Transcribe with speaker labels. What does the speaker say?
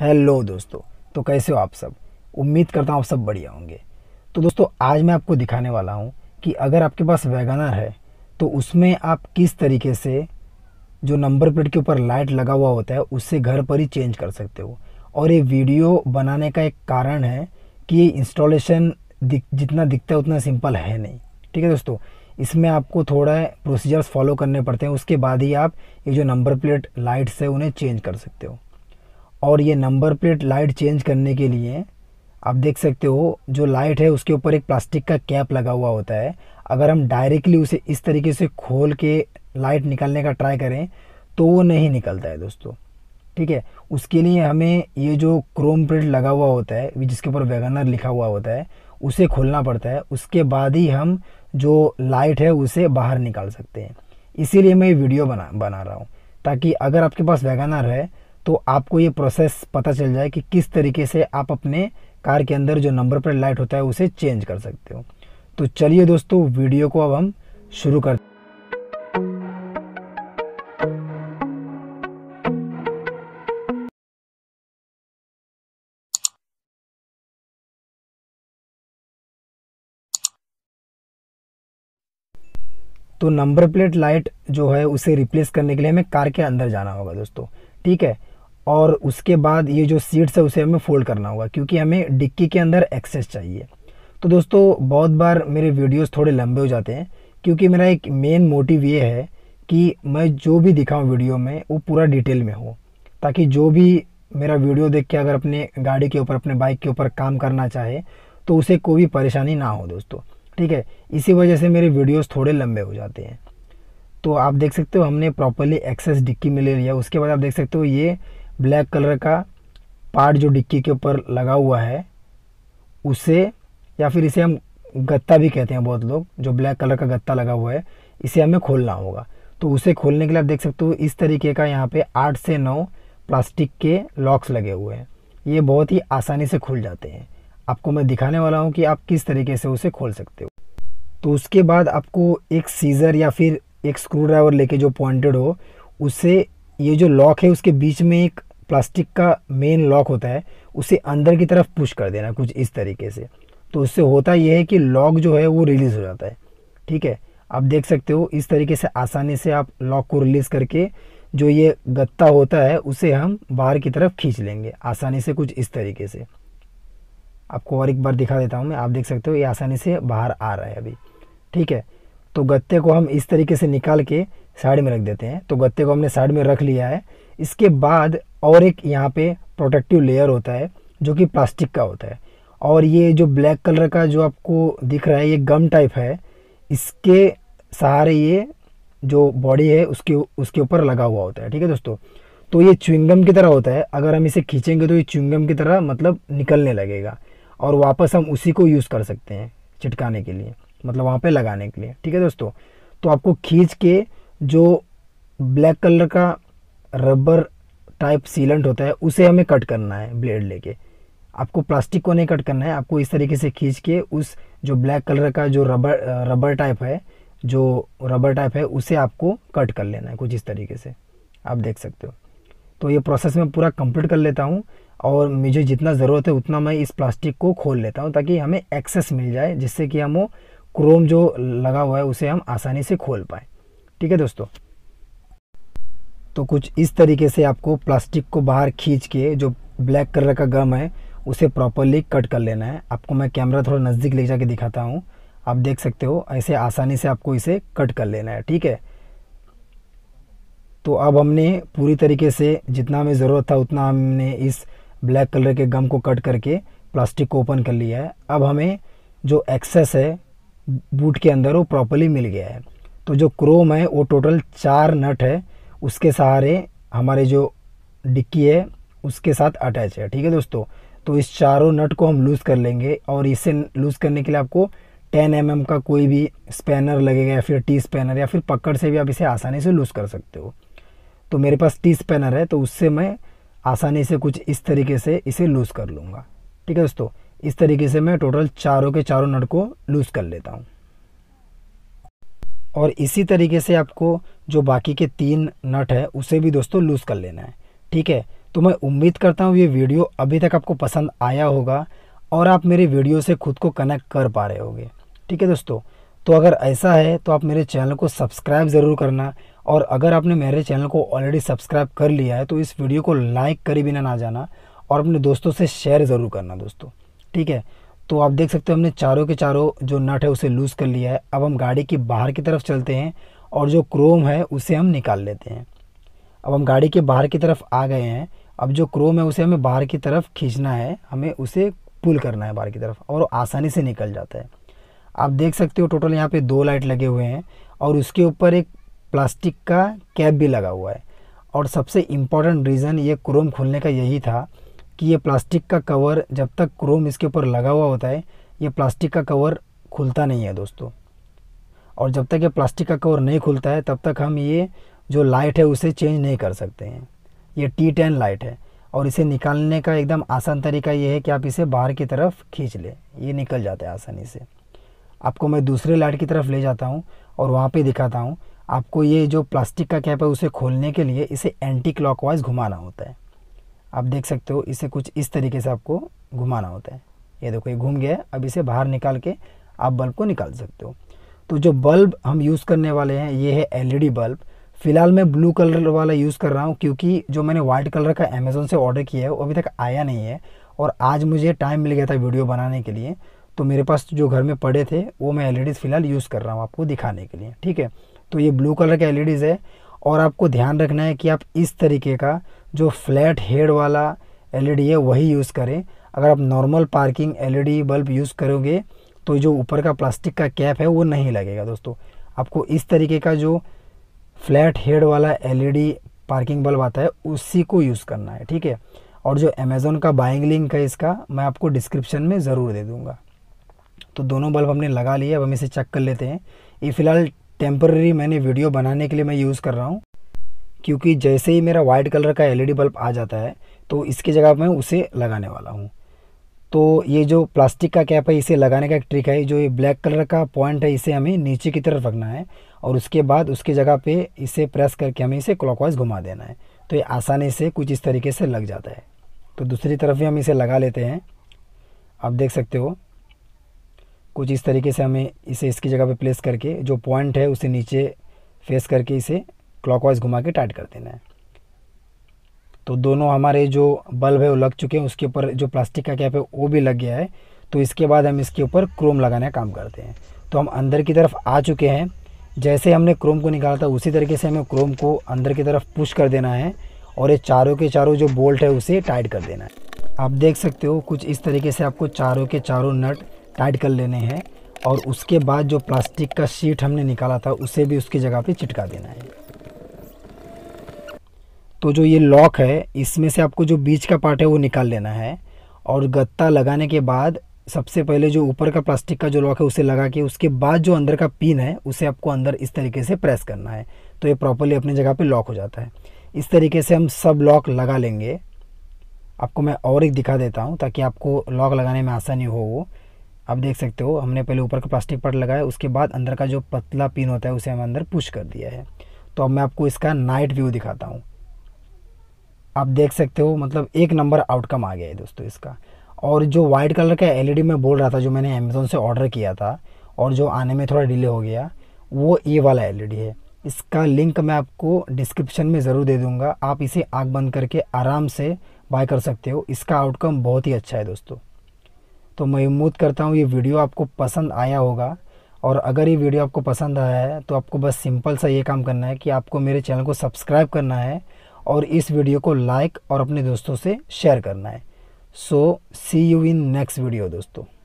Speaker 1: hello दोस्तों तो कैसे हो आप सब उम्मीद करता हूँ आप सब बढ़िया होंगे तो दोस्तों आज मैं आपको दिखाने वाला हूँ कि अगर आपके पास वैगनर है तो उसमें आप किस तरीके से जो नंबर प्लेट के ऊपर लाइट लगा हुआ होता है उससे घर पर ही चेंज कर सकते हो और ये वीडियो बनाने का एक कारण है कि इंस्टॉलेशन दिख जितना दिखता है उतना सिंपल है नहीं ठीक है दोस्तों इसमें आपको थोड़ा प्रोसीजर्स फॉलो करने पड़ते हैं उसके बाद ही आप ये जो नंबर प्लेट लाइट्स है उन्हें चेंज कर सकते हो और ये नंबर प्लेट लाइट चेंज करने के लिए आप देख सकते हो जो लाइट है उसके ऊपर एक प्लास्टिक का कैप लगा हुआ होता है अगर हम डायरेक्टली उसे इस तरीके से खोल के लाइट निकालने का ट्राई करें तो वो नहीं निकलता है दोस्तों ठीक है उसके लिए हमें ये जो क्रोम प्लेट लगा हुआ होता है जिसके ऊपर वैगनर लिखा हुआ होता है उसे खोलना पड़ता है उसके बाद ही हम जो लाइट है उसे बाहर निकाल सकते हैं इसीलिए मैं ये वीडियो बना बना रहा हूँ ताकि अगर आपके पास वैगनर है तो आपको ये प्रोसेस पता चल जाए कि किस तरीके से आप अपने कार के अंदर जो नंबर प्लेट लाइट होता है उसे चेंज कर सकते हो तो चलिए दोस्तों वीडियो को अब हम शुरू करते तो नंबर प्लेट लाइट जो है उसे रिप्लेस करने के लिए हमें कार के अंदर जाना होगा दोस्तों ठीक है और उसके बाद ये जो सीट्स है उसे हमें फोल्ड करना होगा क्योंकि हमें डिक्की के अंदर एक्सेस चाहिए तो दोस्तों बहुत बार मेरे वीडियोस थोड़े लंबे हो जाते हैं क्योंकि मेरा एक मेन मोटिव ये है कि मैं जो भी दिखाऊँ वीडियो में वो पूरा डिटेल में हो ताकि जो भी मेरा वीडियो देख के अगर अपने गाड़ी के ऊपर अपने बाइक के ऊपर काम करना चाहे तो उसे कोई भी परेशानी ना हो दोस्तों ठीक है इसी वजह से मेरे वीडियोस थोड़े लंबे हो जाते हैं तो आप देख सकते हो हमने प्रॉपरली एक्सेस डिक्की में ले लिया उसके बाद आप देख सकते हो ये ब्लैक कलर का पार्ट जो डिक्की के ऊपर लगा हुआ है उसे या फिर इसे हम गत्ता भी कहते हैं बहुत लोग जो ब्लैक कलर का गत्ता लगा हुआ है इसे हमें खोलना होगा तो उसे खोलने के लिए आप देख सकते हो इस तरीके का यहाँ पे आठ से नौ प्लास्टिक के लॉक्स लगे हुए हैं ये बहुत ही आसानी से खुल जाते हैं आपको मैं दिखाने वाला हूँ कि आप किस तरीके से उसे खोल सकते हो तो उसके बाद आपको एक सीज़र या फिर एक स्क्रू ड्राइवर लेके जो पॉइंटेड हो उसे ये जो लॉक है उसके बीच में एक प्लास्टिक का मेन लॉक होता है उसे अंदर की तरफ पुश कर देना कुछ इस तरीके से तो उससे होता यह है कि लॉक जो है वो रिलीज़ हो जाता है ठीक है आप देख सकते हो इस तरीके से आसानी से आप लॉक को रिलीज़ करके जो ये गत्ता होता है उसे हम बाहर की तरफ खींच लेंगे आसानी से कुछ इस तरीके से आपको और एक बार दिखा देता हूँ मैं आप देख सकते हो ये आसानी से बाहर आ रहा है अभी ठीक है तो गत्ते को हम इस तरीके से निकाल के साइड में रख देते हैं तो गत्ते को हमने साइड में रख लिया है इसके बाद और एक यहाँ पे प्रोटेक्टिव लेयर होता है जो कि प्लास्टिक का होता है और ये जो ब्लैक कलर का जो आपको दिख रहा है ये गम टाइप है इसके सहारे ये जो बॉडी है उसके उसके ऊपर लगा हुआ होता है ठीक है दोस्तों तो ये चुंगम की तरह होता है अगर हम इसे खींचेंगे तो ये च्विंगम की तरह मतलब निकलने लगेगा और वापस हम उसी को यूज़ कर सकते हैं चिटकाने के लिए मतलब वहाँ पे लगाने के लिए ठीक है दोस्तों तो आपको खींच के जो ब्लैक कलर का रबर टाइप सीलेंट होता है उसे हमें कट करना है ब्लेड लेके आपको प्लास्टिक को नहीं कट करना है आपको इस तरीके से खींच के उस जो ब्लैक कलर का जो रबर रबर टाइप है जो रबर टाइप है उसे आपको कट कर लेना है कुछ इस तरीके से आप देख सकते हो तो ये प्रोसेस मैं पूरा कंप्लीट कर लेता हूँ और मुझे जितना ज़रूरत है उतना मैं इस प्लास्टिक को खोल लेता हूँ ताकि हमें एक्सेस मिल जाए जिससे कि हम वो क्रोम जो लगा हुआ है उसे हम आसानी से खोल पाएँ ठीक है दोस्तों तो कुछ इस तरीके से आपको प्लास्टिक को बाहर खींच के जो ब्लैक कलर का गम है उसे प्रॉपरली कट कर लेना है आपको मैं कैमरा थोड़ा नज़दीक ले जाके दिखाता हूँ आप देख सकते हो ऐसे आसानी से आपको इसे कट कर लेना है ठीक है तो अब हमने पूरी तरीके से जितना हमें ज़रूरत था उतना हमने इस ब्लैक कलर के गम को कट करके प्लास्टिक को ओपन कर लिया है अब हमें जो एक्सेस है बूट के अंदर वो प्रॉपरली मिल गया है तो जो क्रोम है वो टोटल चार नट है उसके सहारे हमारे जो डिक्की है उसके साथ अटैच है ठीक है दोस्तों तो इस चारों नट को हम लूज़ कर लेंगे और इसे लूज़ करने के लिए आपको 10 एम mm का कोई भी स्पैनर लगेगा या फिर टी स्पैनर या फिर पकड़ से भी आप इसे आसानी से लूज़ कर सकते हो तो मेरे पास टी स्पैनर है तो उससे मैं आसानी से कुछ इस तरीके से इसे लूज़ कर लूँगा ठीक है दोस्तों इस तरीके से मैं टोटल चारों के चारों नट को लूज़ कर लेता हूँ और इसी तरीके से आपको जो बाकी के तीन नट है उसे भी दोस्तों लूज़ कर लेना है ठीक है तो मैं उम्मीद करता हूँ ये वीडियो अभी तक आपको पसंद आया होगा और आप मेरे वीडियो से खुद को कनेक्ट कर पा रहे होगे ठीक है दोस्तों तो अगर ऐसा है तो आप मेरे चैनल को सब्सक्राइब ज़रूर करना और अगर आपने मेरे चैनल को ऑलरेडी सब्सक्राइब कर लिया है तो इस वीडियो को लाइक करी बिना ना जाना और अपने दोस्तों से शेयर ज़रूर करना दोस्तों ठीक है तो आप देख सकते हो हमने चारों के चारों जो नट है उसे लूज़ कर लिया है अब हम गाड़ी की बाहर की तरफ चलते हैं और जो क्रोम है उसे हम निकाल लेते हैं अब हम गाड़ी के बाहर की तरफ आ गए हैं अब जो क्रोम है उसे हमें बाहर की तरफ खींचना है हमें उसे पुल करना है बाहर की तरफ और आसानी से निकल जाता है आप देख सकते हो टोटल यहाँ पे दो लाइट लगे हुए हैं और उसके ऊपर एक प्लास्टिक का कैप भी लगा हुआ है और सबसे इम्पॉर्टेंट रीज़न ये क्रोम खुलने का यही था कि ये प्लास्टिक का कवर जब तक क्रोम इसके ऊपर लगा हुआ होता है ये प्लास्टिक का कवर खुलता नहीं है दोस्तों और जब तक ये प्लास्टिक का कवर नहीं खुलता है तब तक हम ये जो लाइट है उसे चेंज नहीं कर सकते हैं ये टी टेन लाइट है और इसे निकालने का एकदम आसान तरीका ये है कि आप इसे बाहर की तरफ खींच लें ये निकल जाता है आसानी से आपको मैं दूसरे लाइट की तरफ ले जाता हूँ और वहाँ पर दिखाता हूँ आपको ये जो प्लास्टिक का कैप है उसे खोलने के लिए इसे एंटी क्लॉकवाइज घुमाना होता है आप देख सकते हो इसे कुछ इस तरीके से आपको घुमाना होता है ये देखो ये घूम गया अब इसे बाहर निकाल के आप बल्ब को निकाल सकते हो तो जो बल्ब हम यूज़ करने वाले हैं ये है एलईडी बल्ब फिलहाल मैं ब्लू कलर वाला यूज़ कर रहा हूँ क्योंकि जो मैंने वाइट कलर का अमेज़ोन से ऑर्डर किया है वो अभी तक आया नहीं है और आज मुझे टाइम मिल गया था वीडियो बनाने के लिए तो मेरे पास जो घर में पड़े थे वो मैं एल फ़िलहाल यूज़ कर रहा हूँ आपको दिखाने के लिए ठीक है तो ये ब्लू कलर के एल है और आपको ध्यान रखना है कि आप इस तरीके का जो फ्लैट हेड वाला एलईडी है वही यूज़ करें अगर आप normal parking LED bulb use करोगे तो जो ऊपर का प्लास्टिक का कैप है वो नहीं लगेगा दोस्तों आपको इस तरीके का जो फ्लैट हेड वाला एलईडी पार्किंग बल्ब आता है उसी को यूज़ करना है ठीक है और जो अमेज़ोन का बाइंग लिंक है इसका मैं आपको डिस्क्रिप्शन में ज़रूर दे दूँगा तो दोनों बल्ब हमने लगा लिए अब हम इसे चेक कर लेते हैं ये फ़िलहाल टेम्प्ररी मैंने वीडियो बनाने के लिए मैं यूज़ कर रहा हूँ क्योंकि जैसे ही मेरा वाइट कलर का एलईडी बल्ब आ जाता है तो इसकी जगह मैं उसे लगाने वाला हूँ तो ये जो प्लास्टिक का कैप है इसे लगाने का एक ट्रिक है जो ये ब्लैक कलर का पॉइंट है इसे हमें नीचे की तरफ रखना है और उसके बाद उसके जगह पे इसे प्रेस करके हमें इसे क्लॉकवाइज घुमा देना है तो ये आसानी से कुछ इस तरीके से लग जाता है तो दूसरी तरफ भी हम इसे लगा लेते हैं आप देख सकते हो कुछ इस तरीके से हमें इसे इसकी जगह पे प्लेस करके जो पॉइंट है उसे नीचे फेस करके इसे क्लॉकवाइज घुमा के टाइट कर देना है तो दोनों हमारे जो बल्ब है वो लग चुके हैं उसके ऊपर जो प्लास्टिक का कैप है वो भी लग गया है तो इसके बाद हम इसके ऊपर क्रोम लगाने का काम करते हैं तो हम अंदर की तरफ आ चुके हैं जैसे हमने क्रोम को निकाला था उसी तरीके से हमें क्रोम को अंदर की तरफ पुश कर देना है और ये चारों के चारों जो बोल्ट है उसे टाइट कर देना है आप देख सकते हो कुछ इस तरीके से आपको चारों के चारों नट टाइट कर लेने हैं और उसके बाद जो प्लास्टिक का शीट हमने निकाला था उसे भी उसकी जगह पे चिटका देना है तो जो ये लॉक है इसमें से आपको जो बीच का पार्ट है वो निकाल लेना है और गत्ता लगाने के बाद सबसे पहले जो ऊपर का प्लास्टिक का जो लॉक है उसे लगा के उसके बाद जो अंदर का पिन है उसे आपको अंदर इस तरीके से प्रेस करना है तो ये प्रॉपरली अपनी जगह पर लॉक हो जाता है इस तरीके से हम सब लॉक लगा लेंगे आपको मैं और एक दिखा देता हूँ ताकि आपको लॉक लगाने में आसानी हो वो आप देख सकते हो हमने पहले ऊपर का प्लास्टिक पार्ट लगाया उसके बाद अंदर का जो पतला पिन होता है उसे हमें अंदर पुश कर दिया है तो अब मैं आपको इसका नाइट व्यू दिखाता हूँ आप देख सकते हो मतलब एक नंबर आउटकम आ गया है दोस्तों इसका और जो वाइट कलर का एल मैं बोल रहा था जो मैंने अमेज़ोन से ऑर्डर किया था और जो आने में थोड़ा डिले हो गया वो ये वाला एल है इसका लिंक मैं आपको डिस्क्रिप्शन में ज़रूर दे दूँगा आप इसे आग बंद करके आराम से बाय कर सकते हो इसका आउटकम बहुत ही अच्छा है दोस्तों तो मैं उम्मीद करता हूँ ये वीडियो आपको पसंद आया होगा और अगर ये वीडियो आपको पसंद आया है तो आपको बस सिंपल सा ये काम करना है कि आपको मेरे चैनल को सब्सक्राइब करना है और इस वीडियो को लाइक और अपने दोस्तों से शेयर करना है so see you in next video दोस्तों